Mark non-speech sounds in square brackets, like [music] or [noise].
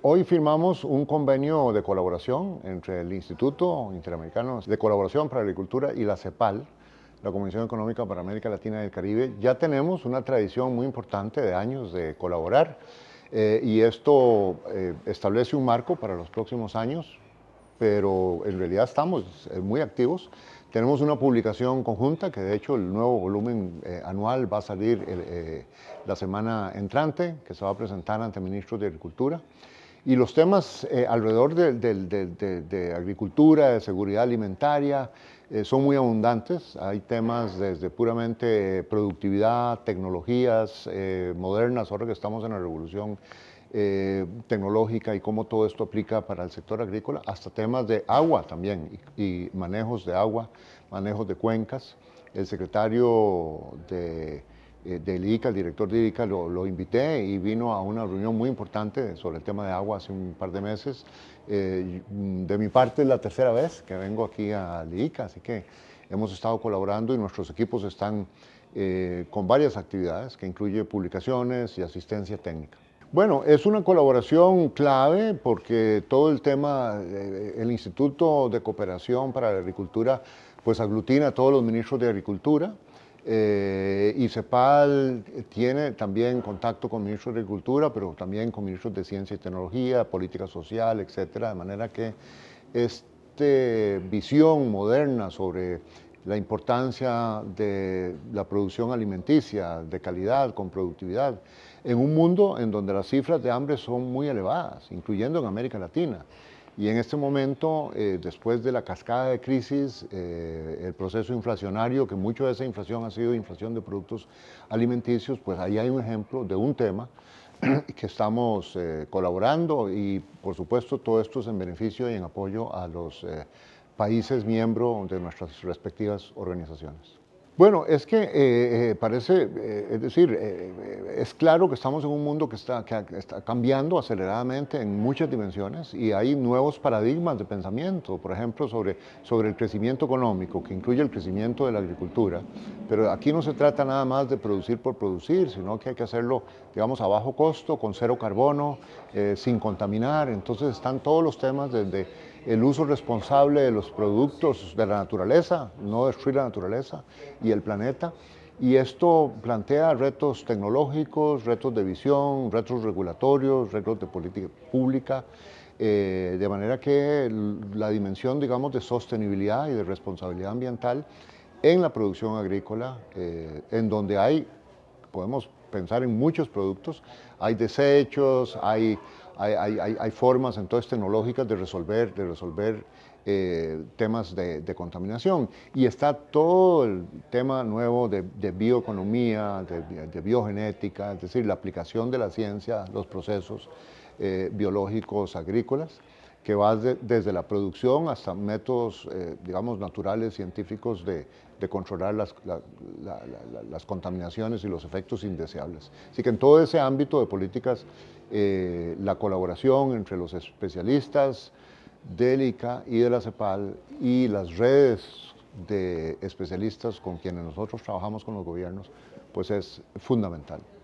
Hoy firmamos un convenio de colaboración entre el Instituto Interamericano de Colaboración para Agricultura y la CEPAL, la Comisión Económica para América Latina y el Caribe. Ya tenemos una tradición muy importante de años de colaborar eh, y esto eh, establece un marco para los próximos años, pero en realidad estamos eh, muy activos. Tenemos una publicación conjunta que de hecho el nuevo volumen anual va a salir la semana entrante, que se va a presentar ante ministros de Agricultura. Y los temas eh, alrededor de, agricultura, de seguridad alimentaria, eh, son muy abundantes. Hay temas desde puramente eh, productividad, tecnologías modernas, ahora que estamos en la revolución tecnológica y cómo todo esto aplica para el sector agrícola, hasta temas de agua también y manejos de agua, manejos de cuencas. El secretario de eh, del el director de ICA, lo, invité y vino a una reunión muy importante sobre el tema de agua hace un par de meses. Eh, de mi parte es la tercera vez que vengo aquí a ICA, así que hemos estado colaborando y nuestros equipos están eh, con varias actividades que incluye publicaciones y asistencia técnica. Bueno, es una colaboración clave porque todo el tema, el Instituto de Cooperación para la Agricultura, pues aglutina a todos los ministros de Agricultura, eh, CEPAL tiene también contacto con ministros de Agricultura, pero también con ministros de Ciencia y Tecnología, Política Social, etcétera, de manera que esta visión moderna sobre la importancia de la producción alimenticia de calidad, con productividad, en un mundo en donde las cifras de hambre son muy elevadas, incluyendo en América Latina. Y en este momento, eh, después de la cascada de crisis, eh, el proceso inflacionario, que mucho de esa inflación ha sido inflación de productos alimenticios, pues ahí hay un ejemplo de un tema [clears throat] que estamos eh, colaborando y por supuesto todo esto es en beneficio y en apoyo a los países miembros de nuestras respectivas organizaciones. Bueno, es que eh, eh, parece, eh, es decir, es claro que estamos en un mundo que está, que está cambiando aceleradamente en muchas dimensiones y hay nuevos paradigmas de pensamiento, por ejemplo, sobre, sobre el crecimiento económico, que incluye el crecimiento de la agricultura, pero aquí no se trata nada más de producir por producir, sino que hay que hacerlo, digamos, a bajo costo, con cero carbono, sin contaminar, entonces están todos los temas desde el uso responsable de los productos de la naturaleza, no destruir la naturaleza y el planeta. Y esto plantea retos tecnológicos, retos de visión, retos regulatorios, retos de política pública, eh, de manera que la dimensión, digamos, de sostenibilidad y de responsabilidad ambiental en la producción agrícola, eh, en donde hay, podemos pensar en muchos productos, hay desechos, hay hay, formas entonces tecnológicas de resolver, de resolver eh, temas de, contaminación. Y está todo el tema nuevo de, bioeconomía, de, biogenética, es decir, la aplicación de la ciencia, los procesos eh, biológicos agrícolas que va desde la producción hasta métodos, eh, digamos, naturales, científicos de, controlar las, contaminaciones y los efectos indeseables. Así que en todo ese ámbito de políticas, eh, la colaboración entre los especialistas del ICA y de la CEPAL y las redes de especialistas con quienes nosotros trabajamos con los gobiernos, pues es fundamental.